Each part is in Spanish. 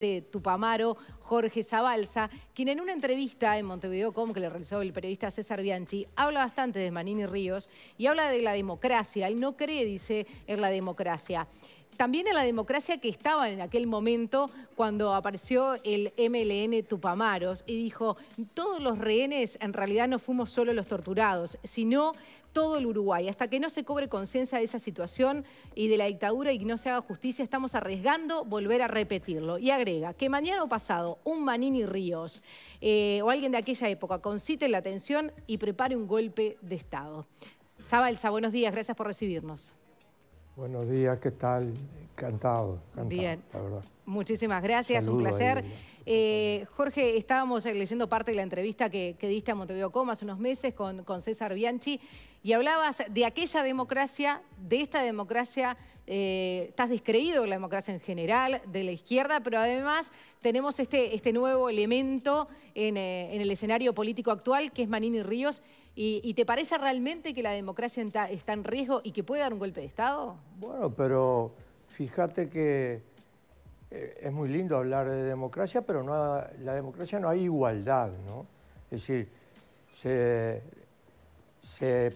de Tupamaro, Jorge Zabalsa, quien en una entrevista en Montevideo como que le realizó el periodista César Bianchi, habla bastante de Manini Ríos y habla de la democracia. y no cree, dice, en la democracia. También en la democracia que estaba en aquel momento cuando apareció el MLN Tupamaros y dijo, todos los rehenes en realidad no fuimos solo los torturados, sino todo el Uruguay. Hasta que no se cobre conciencia de esa situación y de la dictadura y que no se haga justicia, estamos arriesgando volver a repetirlo. Y agrega que mañana o pasado un Manini Ríos eh, o alguien de aquella época concite la atención y prepare un golpe de Estado. Saba buenos días, gracias por recibirnos. Buenos días, ¿qué tal? Encantado, encantado Bien. la verdad. Muchísimas gracias, un placer. Eh, Jorge, estábamos leyendo parte de la entrevista que, diste a Montevideo Coma hace unos meses con, con, César Bianchi y hablabas de aquella democracia, de esta democracia, eh, estás descreído de la democracia en general, de la izquierda, pero además tenemos este, este nuevo elemento eh, en, el escenario político actual que es Manini Ríos. ¿Y, ¿Y, te parece realmente que la democracia está en riesgo y que puede dar un golpe de Estado? Bueno, pero Fíjate que eh, es muy lindo hablar de democracia, pero no, la democracia no hay igualdad, ¿no? Es decir, se,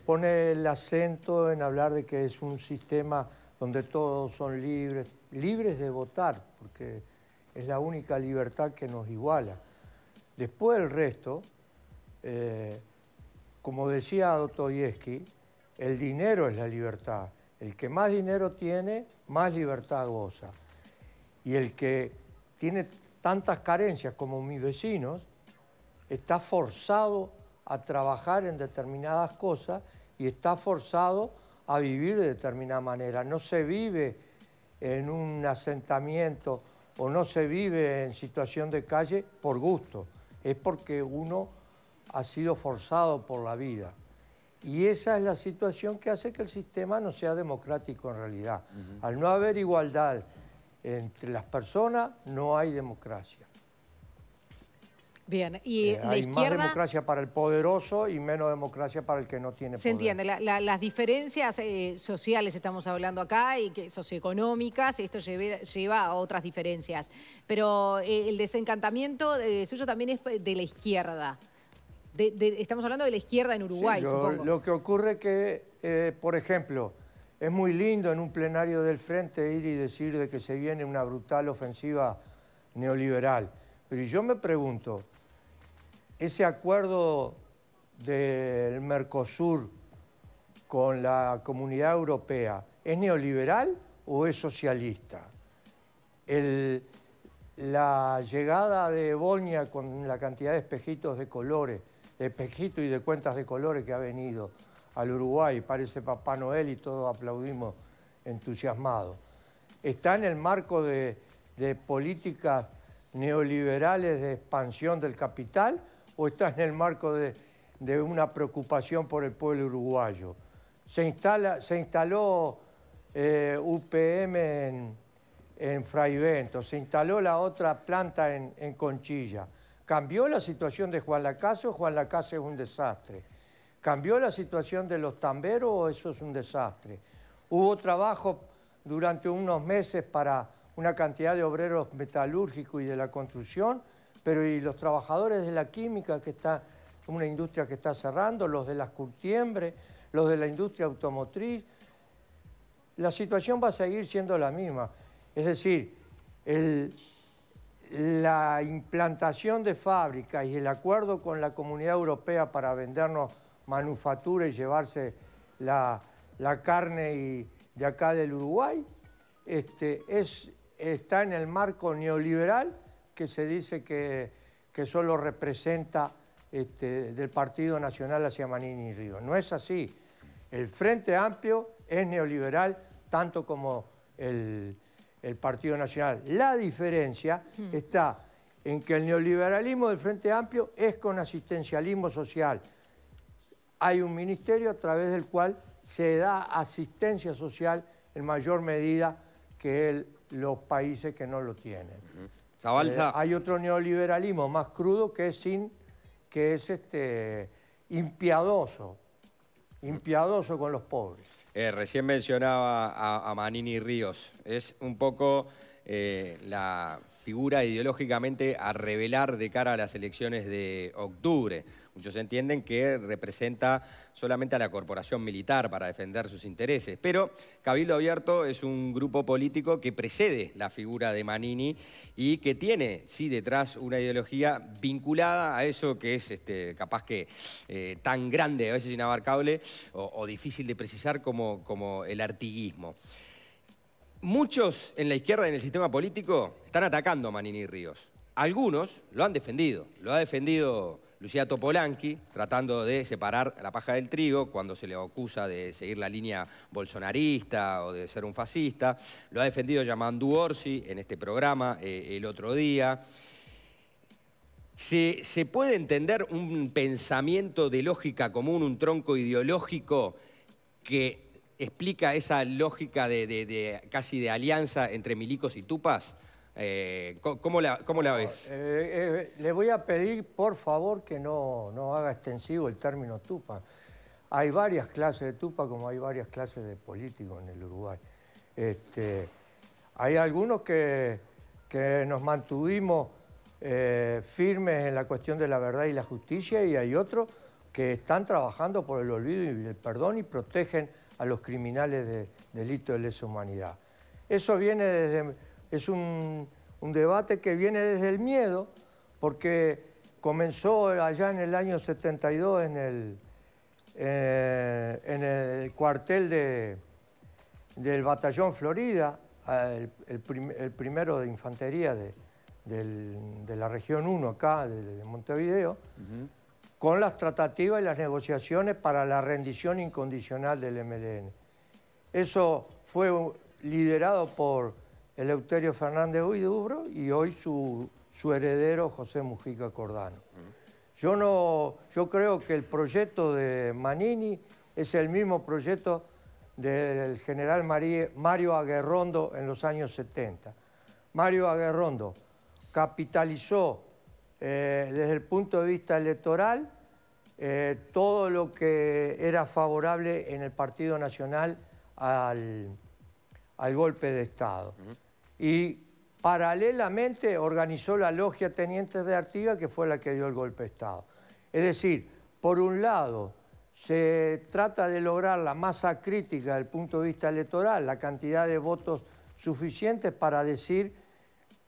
pone el acento en hablar de que es un sistema donde todos son libres, libres de votar, porque es la única libertad que nos iguala. Después del resto, eh, como decía Dostoyevsky, el dinero es la libertad. El que más dinero tiene, más libertad goza. Y el que tiene tantas carencias como mis vecinos, está forzado a trabajar en determinadas cosas y está forzado a vivir de determinada manera. No se vive en un asentamiento o no se vive en situación de calle por gusto, es porque uno ha sido forzado por la vida. Y esa es la situación que hace que el sistema no sea democrático en realidad. Al no haber igualdad entre las personas, no hay democracia. Bien, y eh, hay más democracia para el poderoso y menos democracia para el que no tiene poder. Se entiende, las diferencias eh, sociales estamos hablando acá y que socioeconómicas, esto lleva a otras diferencias. Pero eh, el desencantamiento suyo también es de la izquierda estamos hablando de la izquierda en Uruguay, lo, supongo. Lo que ocurre es que, eh, por ejemplo, es muy lindo en un plenario del frente ir y decir de que se viene una brutal ofensiva neoliberal. Pero yo me pregunto, ese acuerdo del Mercosur con la comunidad europea, ¿es neoliberal o es socialista? la llegada de Bolnia con la cantidad de espejitos de colores de Pejito y de cuentas de colores que ha venido al Uruguay, parece Papá Noel y todos aplaudimos entusiasmados. Está en el marco de, políticas neoliberales de expansión del capital o está en el marco de, una preocupación por el pueblo uruguayo. Se, instaló eh, UPM en, en Fraivento, se instaló la otra planta en, en Conchilla. Cambió la situación de Juan Lacase o Juan Lacase es un desastre. Cambió la situación de los tamberos o eso es un desastre. Hubo trabajo durante unos meses para una cantidad de obreros metalúrgicos y de la construcción, pero y los trabajadores de la química, que está una industria que está cerrando, los de las curtiembres, los de la industria automotriz, la situación va a seguir siendo la misma. Es decir, el, la implantación de fábricas y el acuerdo con la Comunidad Europea para vendernos manufactura y llevarse la, carne y, de acá del Uruguay, este, es, está en el marco neoliberal que se dice que, que solo representa este, del Partido Nacional hacia Manini y Río. No es así. El Frente Amplio es neoliberal tanto como el, el Partido Nacional. La diferencia hmm. está en que el neoliberalismo del Frente Amplio es con asistencialismo social. Hay un ministerio a través del cual se da asistencia social en mayor medida que los países que no lo tienen. Eh, hay otro neoliberalismo más crudo que es, sin, que es este, impiadoso, impiadoso con los pobres. Eh, recién mencionaba a, Manini Ríos. Es un poco eh, la figura ideológicamente a revelar de cara a las elecciones de octubre Muchos entienden que representa solamente a la corporación militar para defender sus intereses. Pero Cabildo Abierto es un grupo político que precede la figura de Manini y que tiene, sí, detrás una ideología vinculada a eso que es este, capaz que eh, tan grande, a veces inabarcable o, difícil de precisar como, como el artiguismo. Muchos en la izquierda en el sistema político están atacando a Manini Ríos. Algunos lo han defendido. Lo ha defendido Lucía Topolanqui, tratando de separar la paja del trigo cuando se le acusa de seguir la línea bolsonarista o de ser un fascista. Lo ha defendido Yamandú Orsi en este programa eh, el otro día. Se, puede entender un pensamiento de lógica común, un tronco ideológico que explica esa lógica de, casi de alianza entre milicos y tupas? Eh, ¿cómo, la, ¿Cómo la ves? Eh, eh, le voy a pedir, por favor, que no, haga extensivo el término tupa. Hay varias clases de tupa como hay varias clases de políticos en el Uruguay. Este, hay algunos que, que nos mantuvimos firmes en la cuestión de la verdad y la justicia y hay otros que están trabajando por el olvido y el perdón y protegen a los criminales de delito de lesa humanidad. Eso viene desde es un, debate que viene desde el miedo, porque comenzó allá en el año 72 en el, eh, en el cuartel de, del Batallón Florida, ah, el, primero de infantería de, la región 1 acá, de, Montevideo, con las tratativas y las negociaciones para la rendición incondicional del MLN. Eso fue liderado por Eleuterio Fernández Huidubro... y hoy su, heredero José Mujica Cordano. Yo, no, yo creo que el proyecto de Manini es el mismo proyecto del general Mario Aguerrondo en los años 70. Mario Aguerrondo capitalizó eh, desde el punto de vista electoral eh, todo lo que era favorable en el Partido Nacional al, al golpe de Estado y paralelamente organizó la logia Tenientes de Artigas, que fue la que dio el golpe de Estado. Es decir, por un lado, se trata de lograr la masa crítica del punto de vista electoral, la cantidad de votos suficientes para decir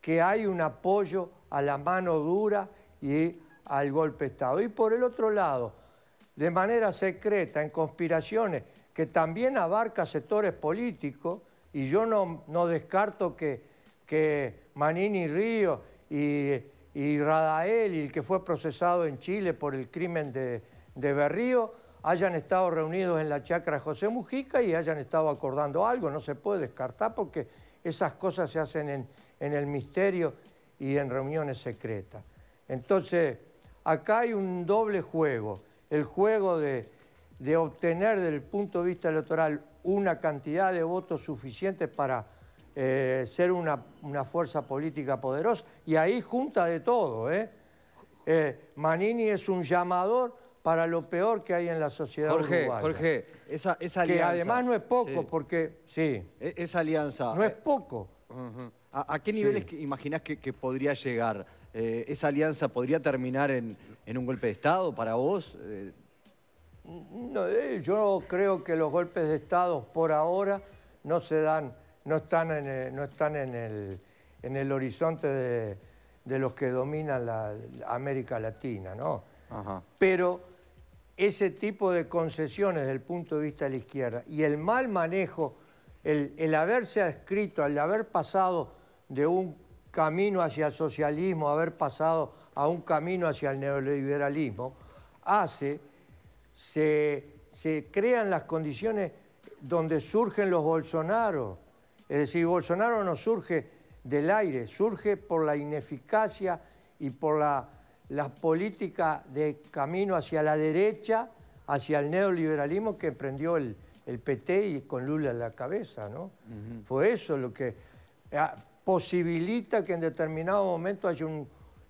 que hay un apoyo a la mano dura y al golpe de Estado. Y por el otro lado, de manera secreta, en conspiraciones, que también abarca sectores políticos, y yo no, no descarto que, que Manini Río y, y, Radael, y el que fue procesado en Chile por el crimen de, Berrío, hayan estado reunidos en la chacra José Mujica y hayan estado acordando algo. No se puede descartar porque esas cosas se hacen en, el misterio y en reuniones secretas. Entonces, acá hay un doble juego. El juego de, de obtener desde el punto de vista electoral una cantidad de votos suficientes para eh, ser una, una, fuerza política poderosa. Y ahí junta de todo. ¿eh? ¿eh? Manini es un llamador para lo peor que hay en la sociedad Jorge, uruguaya. Jorge, esa, alianza... Que además no es poco, porque... Sí. E, esa alianza... No es eh, poco. ¿A, qué niveles imaginás que, podría llegar? ¿Esa alianza podría terminar en, un golpe de Estado para vos? Eh, no, eh, yo creo que los golpes de Estado por ahora no se dan, no están en el, eh, no están en en el horizonte de, los que dominan la, América Latina, Pero ese tipo de concesiones desde el punto de vista de la izquierda y el mal manejo, el, el haberse adscrito, el haber pasado de un camino hacia el socialismo, haber pasado a un camino hacia el neoliberalismo, hace se, crean las condiciones donde surgen los bolsonaros. Es decir, Bolsonaro no surge del aire, surge por la ineficacia y por la, la política de camino hacia la derecha, hacia el neoliberalismo que emprendió el, el PT y con Lula en la cabeza, ¿no? Fue eso lo que ah, posibilita que en determinado momento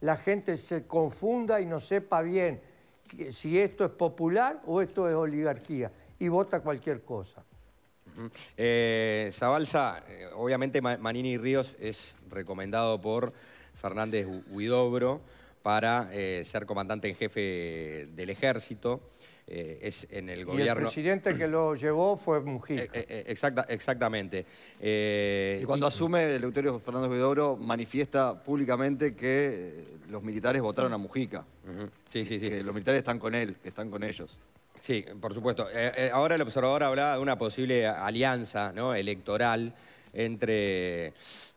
la gente se confunda y no sepa bien si esto es popular o esto es oligarquía y vota cualquier cosa. Eh, Zabalza, eh, obviamente Manini Ríos es recomendado por Fernández Huidobro para eh, ser comandante en jefe del ejército. Eh, es en el gobierno... el presidente que lo llevó fue Mujica. Eh, eh, exactamente. y cuando asume Eleuterio Fernando Huidobro manifiesta públicamente que los militares votaron a Mujica. Sí, sí, sí. Que los militares están con él, que están con ellos. Sí, por supuesto. ahora el observador habla de una posible alianza electoral entre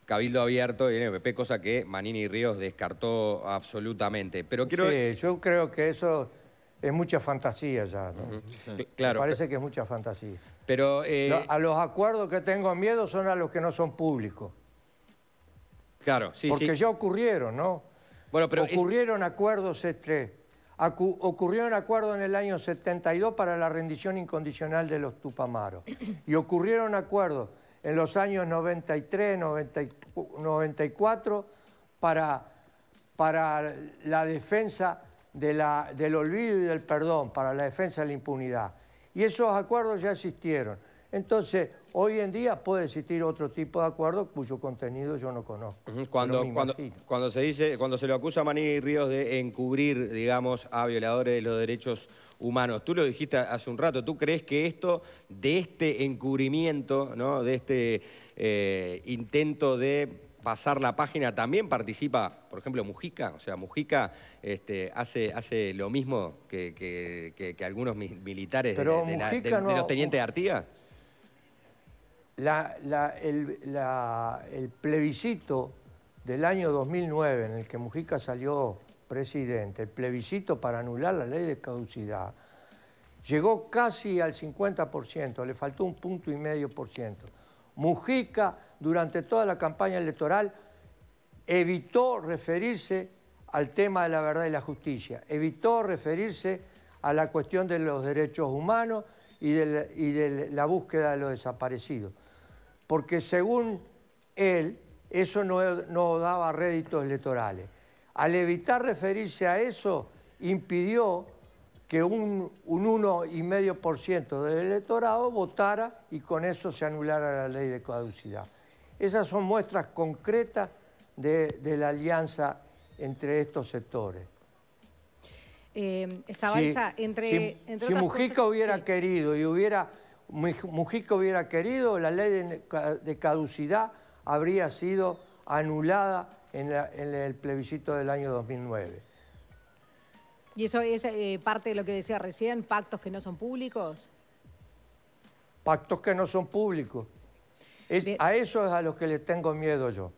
Cabildo Abierto y NPP, cosa que Manini Ríos descartó absolutamente. Pero quiero... Sí, yo creo que eso es mucha fantasía ya, ¿no? Claro. parece que es mucha fantasía. Pero... Eh, a los acuerdos que tengo miedo son a los que no son públicos. Claro, sí, Porque ya ocurrieron, ¿no? ocurrieron acuerdos entre... ocurrieron acuerdos en el año 72 para la rendición incondicional de los Tupamaros. Y ocurrieron acuerdos en los años 93, 94 para, para la defensa la, del olvido y del perdón para la defensa de la impunidad. Y esos acuerdos ya existieron. Entonces, hoy en día puede existir otro tipo de acuerdo cuyo contenido yo no conozco. Cuando, cuando, se dice, cuando se lo acusa a Maní Ríos de encubrir, digamos, a violadores de los derechos humanos, tú lo dijiste hace un rato, ¿tú crees que esto, de este encubrimiento, ¿no? de este eh, intento de pasar la página también participa, por ejemplo, Mujica. O sea, Mujica este, hace, hace lo mismo que, algunos militares Pero de, la, los tenientes de Artigas. el, el plebiscito del año 2009 en el que Mujica salió presidente, el plebiscito para anular la ley de caducidad, llegó casi al 50%, le faltó un punto y medio por ciento. Mujica durante toda la campaña electoral evitó referirse al tema de la verdad y la justicia, evitó referirse a la cuestión de los derechos humanos y de la, búsqueda de los desaparecidos. Porque según él, eso no, daba réditos electorales. Al evitar referirse a eso, impidió que un, un 1,5% del electorado votara y con eso se anulara la ley de caducidad. Esas son muestras concretas de, la alianza entre estos sectores. Eh, si, entre, Mujica hubiera querido y hubiera Mujica hubiera querido, la ley de, caducidad habría sido anulada en, el plebiscito del año 2009. ¿Y eso es eh, parte de lo que decía recién, pactos que no son públicos? Pactos que no son públicos a eso es a los que les tengo miedo yo.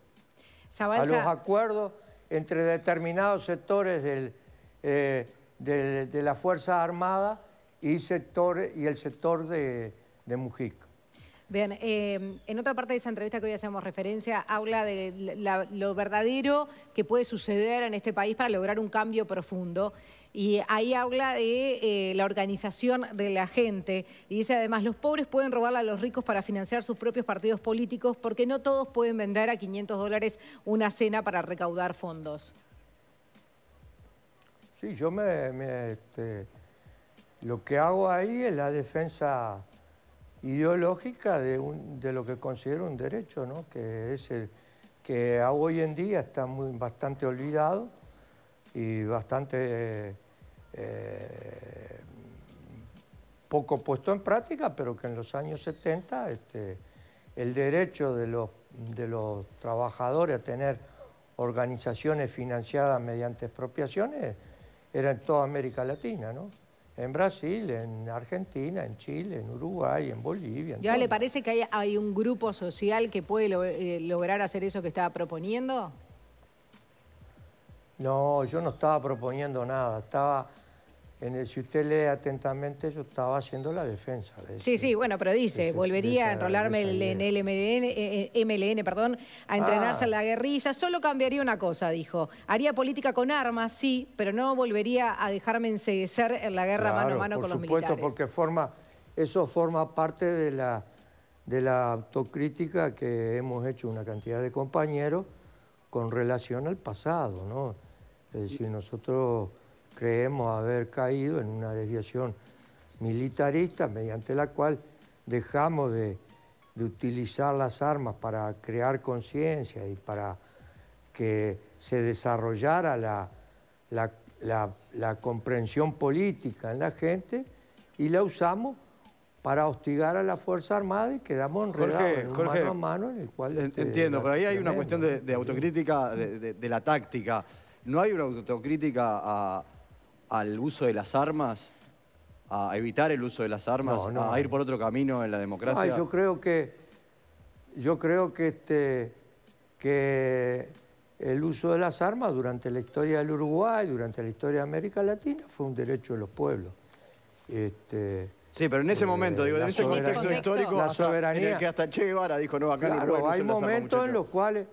A los acuerdos entre determinados sectores eh, de, la Fuerza Armada y, el sector de, Mujica. Bien, eh, en otra parte de esa entrevista que hoy hacemos referencia, habla de lo verdadero que puede suceder en este país para lograr un cambio profundo. Y ahí habla de eh, la organización de la gente. Y dice además, los pobres pueden robarle a los ricos para financiar sus propios partidos políticos porque no todos pueden vender a 500 dólares una cena para recaudar fondos. Sí, yo me... Este, lo que hago ahí es la defensa ideológica de, de lo que considero un derecho, ¿no? que es el que hoy en día está muy, bastante olvidado y bastante eh, eh, poco puesto en práctica, pero que en los años 70 este, el derecho de los, de los trabajadores a tener organizaciones financiadas mediante expropiaciones era en toda América Latina, ¿no? En Brasil, en Argentina, en Chile, en Uruguay, en Bolivia. ¿Ya le parece que hay, un grupo social que puede eh, lograr hacer eso que estaba proponiendo? No, yo no estaba proponiendo nada, estaba en el, si usted lee atentamente, yo estaba haciendo la defensa. sí, este. sí, bueno, pero dice, volvería a enrolarme en el MLN, eh, eh, perdón, a entrenarse en ah. la guerrilla. Solo cambiaría una cosa, dijo. Haría política con armas, sí, pero no volvería a dejarme enseguecer en la guerra mano a mano con los militares. Por supuesto, porque forma, eso forma parte de la, de la autocrítica que hemos hecho una cantidad de compañeros con relación al pasado, ¿no? Es decir, nosotros creemos haber caído en una desviación militarista mediante la cual dejamos de, utilizar las armas para crear conciencia y para que se desarrollara la, comprensión política en la gente y la usamos para hostigar a la Fuerza Armada y quedamos enredados en un mano a mano en el cual... Este, entiendo, pero ahí hay una cuestión de, autocrítica de la táctica. ¿No hay una autocrítica al uso de las armas? ¿A evitar el uso de las armas? ¿A ir por otro camino en la democracia? yo creo que, yo creo que, este, que el uso de las armas durante la historia del Uruguay, durante la historia de América Latina, fue un derecho de los pueblos. Este, sí, pero en ese eh, momento, digo, en ese contexto histórico, que hasta Che Guevara dijo, no, acá claro, hay momentos en los cuales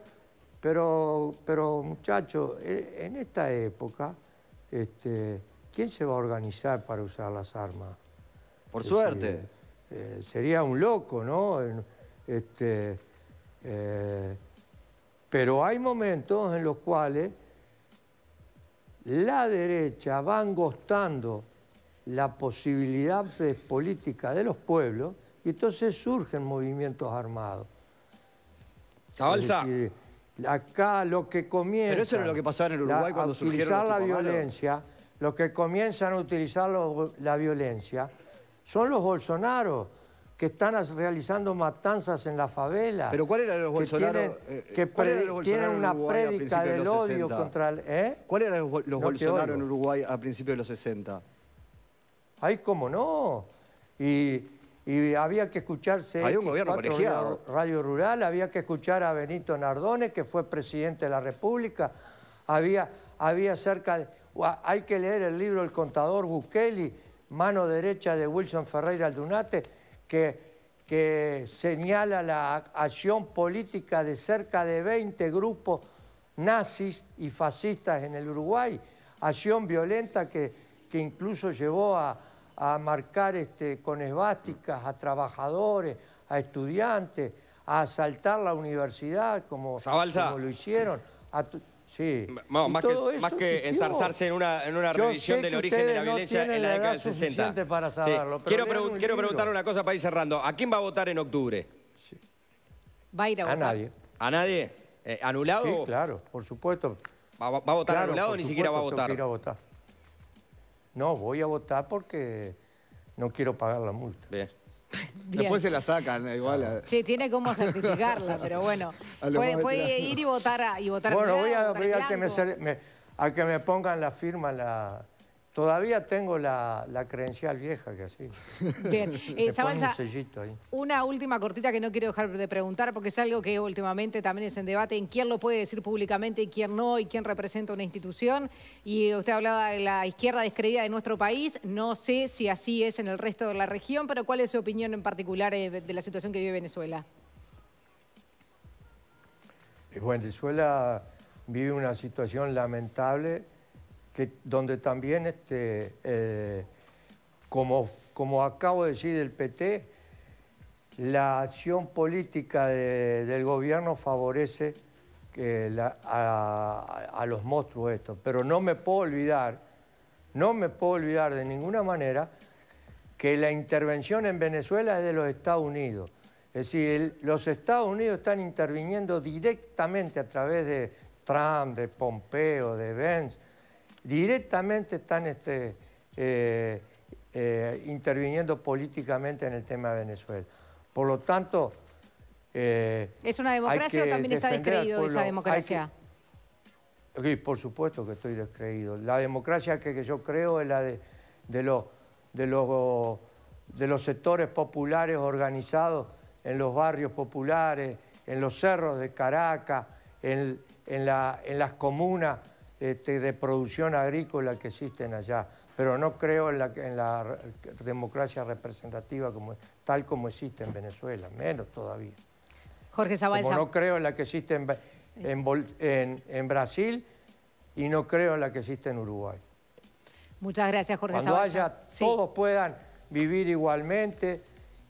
pero, pero muchachos, e, en esta época, este, ¿quién se va a organizar para usar las armas? Por suerte. Eh, sería un loco, ¿no? Este, eh, pero hay momentos en los cuales la derecha va angostando la posibilidad de política de los pueblos y entonces surgen movimientos armados. Zabalza. Acá lo que comienza... Pero eso era lo que pasaba en Uruguay cuando utilizar la violencia, los que comienzan a utilizar la violencia son los bolsonaros, que están realizando matanzas en la favela. ¿Pero cuál era los bolsonaros Que tienen, una prédica del odio contra... El, ¿eh? eran los, los en Uruguay a principios de los 60? Ay, cómo no. Y y había que escucharse Hay un gobierno Radio Rural, había que escuchar a Benito Nardone, que fue presidente de la República, había, había cerca de... Hay que leer el libro El Contador Bukele, mano derecha de Wilson Ferreira Aldunate, que, que señala la acción política de cerca de 20 grupos nazis y fascistas en el Uruguay, acción violenta que, que incluso llevó a, a marcar este, con esvásticas a trabajadores, a estudiantes, a asaltar la universidad como, como lo hicieron. sí. más, que, más ensarzarse en una, en una revisión del origen de la violencia en la década del 60. quiero, preguntar una cosa para ir cerrando. ¿A quién va a votar en octubre? ¿Va a ir a nadie. ¿A nadie? Eh, ¿Anulado? Sí, claro, por supuesto. ¿Va, a votar anulado o ni siquiera va A votar. No, voy a votar porque no quiero pagar la multa. Bien. Después se la sacan, igual. Sí, tiene como certificarla, pero bueno. Puede, ir y votar, a, y votar Bueno, voy a pedir que me pongan la firma la Todavía tengo la, credencial vieja que así. Bien, eh, una última cortita que no quiero dejar de preguntar porque es algo que últimamente también es en debate en quién lo puede decir públicamente y quién no y quién representa una institución. Y usted hablaba de la izquierda descreída de nuestro país. No sé si así es en el resto de la región, pero ¿cuál es su opinión en particular eh, de la situación que vive Venezuela? Eh, Venezuela vive una situación lamentable donde también, este, eh, como, como acabo de decir del PT, la acción política del gobierno favorece eh, a, los monstruos estos. Pero no me puedo olvidar, no me puedo olvidar de ninguna manera que la intervención en Venezuela es de los Estados Unidos. Es decir, los Estados Unidos están interviniendo directamente a través de Trump, de Pompeo, de Benz, directamente están este, eh, eh, interviniendo políticamente en el tema de Venezuela. Por lo tanto... Eh, ¿Es una democracia o también está descreído esa democracia? por supuesto que estoy descreído. La democracia que, yo creo es la de, los, sectores populares organizados en los barrios populares, en los cerros de Caracas, en las comunas este, de producción agrícola que existen allá, pero no creo en la, en la democracia representativa como, tal como existe en Venezuela, menos todavía. Jorge Zabalza. no creo en la que existe en, Brasil y no creo en la que existe en Uruguay. Muchas gracias, Jorge Cuando haya, todos puedan vivir igualmente,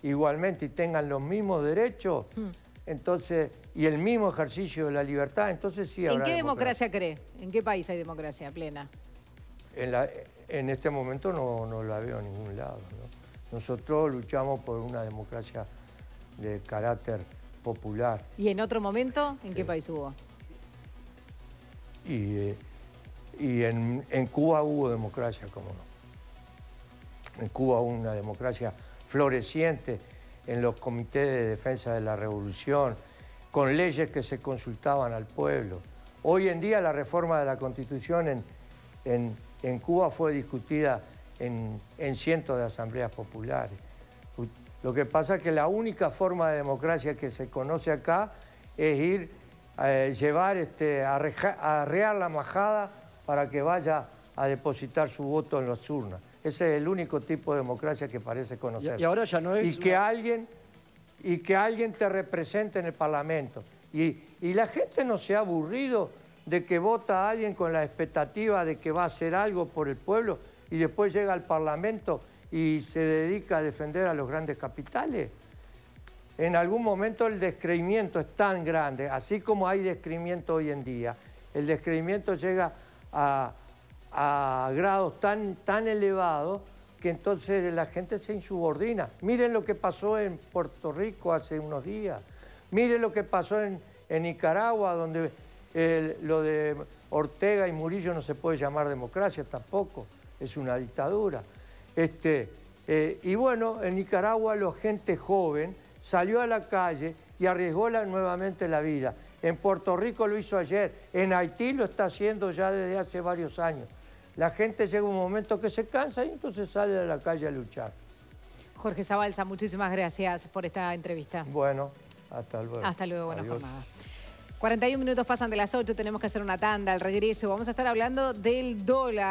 igualmente y tengan los mismos derechos, mm. entonces y el mismo ejercicio de la libertad, entonces sí habrá ¿En qué democracia, cree? ¿En qué país hay democracia plena? En, este momento no, no, la veo en ningún lado. Nosotros luchamos por una democracia de carácter popular. ¿Y en otro momento? ¿En qué país hubo? Y, en, Cuba hubo democracia, cómo no. En Cuba hubo una democracia floreciente en los comités de defensa de la revolución, con leyes que se consultaban al pueblo. Hoy en día la reforma de la Constitución en, en, Cuba fue discutida en, en cientos de asambleas populares. Lo que pasa es que la única forma de democracia que se conoce acá es ir, a eh, llevar, este, arrear la majada para que vaya a depositar su voto en las urnas. Ese es el único tipo de democracia que parece conocer. Y, ahora ya no es... Y que alguien y que alguien te represente en el Parlamento. Y, la gente no se ha aburrido de que vota a alguien con la expectativa de que va a hacer algo por el pueblo y después llega al Parlamento y se dedica a defender a los grandes capitales. En algún momento el descreimiento es tan grande, así como hay descreimiento hoy en día, el descreimiento llega a, grados tan, tan elevados y entonces la gente se insubordina. Miren lo que pasó en Puerto Rico hace unos días, miren lo que pasó en, Nicaragua, donde eh, lo de Ortega y Murillo no se puede llamar democracia tampoco, es una dictadura. Este, eh, y bueno, en Nicaragua la gente joven salió a la calle y arriesgó nuevamente la vida. En Puerto Rico lo hizo ayer, en Haití lo está haciendo ya desde hace varios años la gente llega un momento que se cansa y entonces sale a la calle a luchar. Jorge Zabalza, muchísimas gracias por esta entrevista. Bueno, hasta luego. Hasta luego, buenas Adiós. 41 minutos pasan de las 8, tenemos que hacer una tanda al regreso. Vamos a estar hablando del dólar.